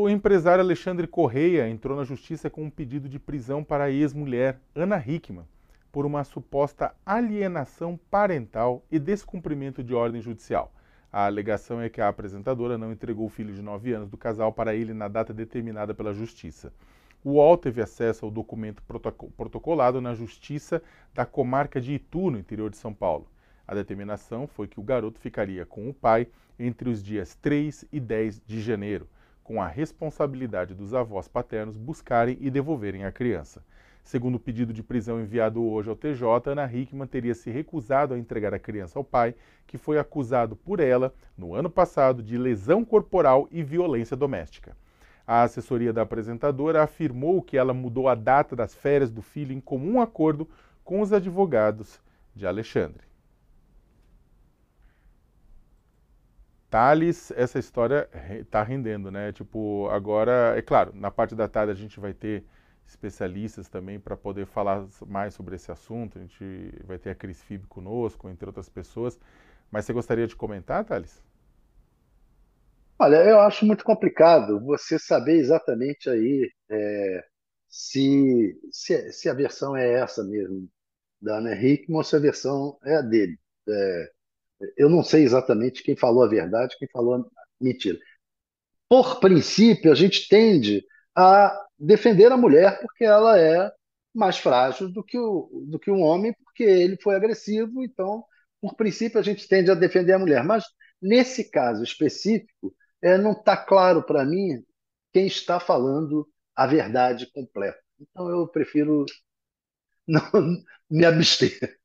O empresário Alexandre Correia entrou na justiça com um pedido de prisão para a ex-mulher Ana Hickman por uma suposta alienação parental e descumprimento de ordem judicial. A alegação é que a apresentadora não entregou o filho de 9 anos do casal para ele na data determinada pela justiça. O UOL teve acesso ao documento protocolado na Justiça da comarca de Itu, no interior de São Paulo. A determinação foi que o garoto ficaria com o pai entre os dias 3 e 10 de janeiro com a responsabilidade dos avós paternos buscarem e devolverem a criança. Segundo o pedido de prisão enviado hoje ao TJ, Ana Hickman teria se recusado a entregar a criança ao pai, que foi acusado por ela, no ano passado, de lesão corporal e violência doméstica. A assessoria da apresentadora afirmou que ela mudou a data das férias do filho em comum acordo com os advogados de Alexandre. Thales, essa história está rendendo, né? Tipo, agora, é claro, na parte da tarde a gente vai ter especialistas também para poder falar mais sobre esse assunto. A gente vai ter a Cris Fib conosco, entre outras pessoas. Mas você gostaria de comentar, Thales? Olha, eu acho muito complicado você saber exatamente aí é, se, se, se, a versão é essa mesmo da Ana né? Hickman ou se a versão é a dele. É, eu não sei exatamente quem falou a verdade, quem falou a mentira. Por princípio, a gente tende a defender a mulher porque ela é mais frágil do que o, do que o homem, porque ele foi agressivo, então, por princípio, a gente tende a defender a mulher. Mas, nesse caso específico, é, não está claro para mim quem está falando a verdade completa. Então, eu prefiro não, me abster.